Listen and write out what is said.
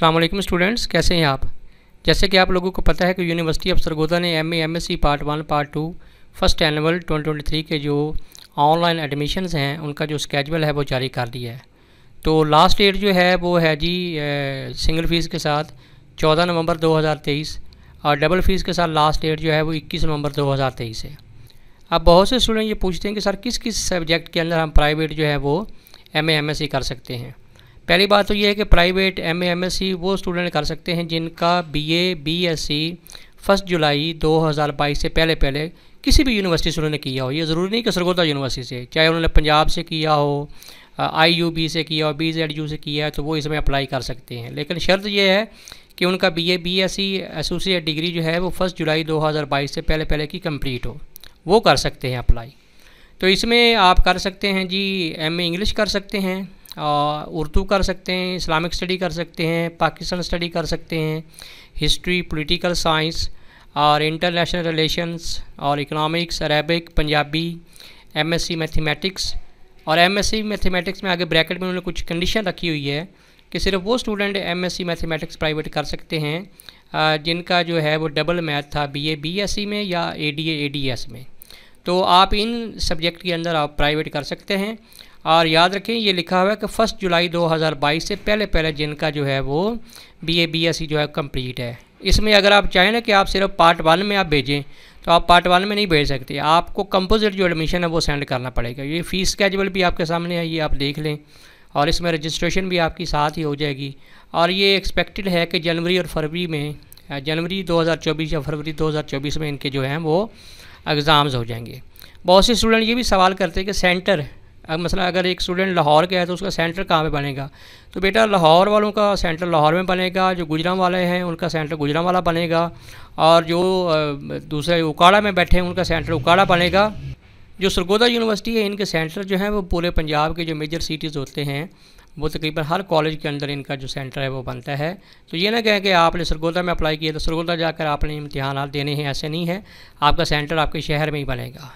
अल्लाम स्टूडेंट्स कैसे हैं आप जैसे कि आप लोगों को पता है कि यूनिवर्सिटी ऑफ सरगोदा ने M M S C part one part two first annual twenty twenty three के जो ऑनलाइन एडमिशन हैं उनका जो स्केजल है वो जारी कर दिया है तो लास्ट डेट जो है वो है जी ए, सिंगल फ़ीस के साथ चौदह नवंबर दो हज़ार तेईस और डबल फ़ीस के साथ लास्ट डेट जो है वो इक्कीस नवंबर दो हज़ार तेईस है अब बहुत से स्टूडेंट ये पूछते हैं कि सर किस किस सब्जेक्ट के अंदर हम प्राइवेट जो है वो एम एम एस सी कर सकते हैं पहली बात तो ये है कि प्राइवेट एम सी वो स्टूडेंट कर सकते हैं जिनका बी एस सी फर्स्ट जुलाई 2022 से पहले पहले किसी भी यूनिवर्सिटी से उन्होंने किया हो ये ज़रूरी नहीं कि सरगोदा यूनिवर्सिटी से चाहे उन्होंने पंजाब से किया हो आई यू बी से किया हो बी जेड यू से किया है तो वो इसमें अप्लाई कर सकते हैं लेकिन शर्त ये है कि उनका B A B S C associate degree जो है वो फर्स्ट जुलाई बाईस से पहले पहले की कम्प्लीट हो वो कर सकते हैं अप्लाई तो इसमें आप कर सकते हैं जी एम ए इंग्लिश कर सकते हैं उर्दू कर सकते हैं इस्लामिक स्टडी कर सकते हैं पाकिस्तान स्टडी कर सकते हैं हिस्ट्री पॉलिटिकल साइंस और इंटरनेशनल रिलेशंस और economics Arabic Punjabi MSc mathematics और एमएससी मैथमेटिक्स में आगे ब्रैकेट में उन्होंने कुछ कंडीशन रखी हुई है कि सिर्फ वो स्टूडेंट एमएससी मैथमेटिक्स प्राइवेट कर सकते हैं जिनका जो है वो डबल मैथ था बीए बीएससी में या एडीए एडीएस में तो आप इन सब्जेक्ट के अंदर आप प्राइवेट कर सकते हैं और याद रखें ये लिखा हुआ है कि फ़र्स्ट जुलाई 2022 से पहले पहले जिनका जो है वो B A B S C जो है कंप्लीट है इसमें अगर आप चाहें ना कि आप सिर्फ पार्ट वन में आप भेजें तो आप पार्ट वन में नहीं भेज सकते आपको कंपोजिट जो एडमिशन है वो सेंड करना पड़ेगा ये फ़ीस स्केजल भी आपके सामने है ये आप देख लें और इसमें रजिस्ट्रेशन भी आपकी साथ ही हो जाएगी और ये एक्सपेक्टेड है कि जनवरी और फरवरी में जनवरी 2024 या फरवरी 2024 में इनके जो हैं वो एग्ज़ाम्स हो जाएंगे बहुत से स्टूडेंट ये भी सवाल करते हैं कि सेंटर अब मसला अगर एक स्टूडेंट लाहौर का है तो उसका सेंटर कहाँ पे बनेगा तो बेटा लाहौर वालों का सेंटर लाहौर में बनेगा जो गुजरा वाले हैं उनका सेंटर गुजरा वाला बनेगा और जो दूसरे उकाड़ा में बैठे हैं उनका सेंटर उकाड़ा बनेगा जो सरगोदा यूनिवर्सिटी है इनके सेंटर जो हैं वो पूरे पंजाब के जो मेजर सिटीज़ होते हैं वो तकरीबन हर कॉलेज के अंदर इनका जो सेंटर है वो बनता है तो ये ना कहें कि आपने सरगोदा में अप्लाई किया तो सरगोदा जाकर आपने इम्तहान देने हैं ऐसे नहीं है आपका सेंटर आपके शहर में ही बनेगा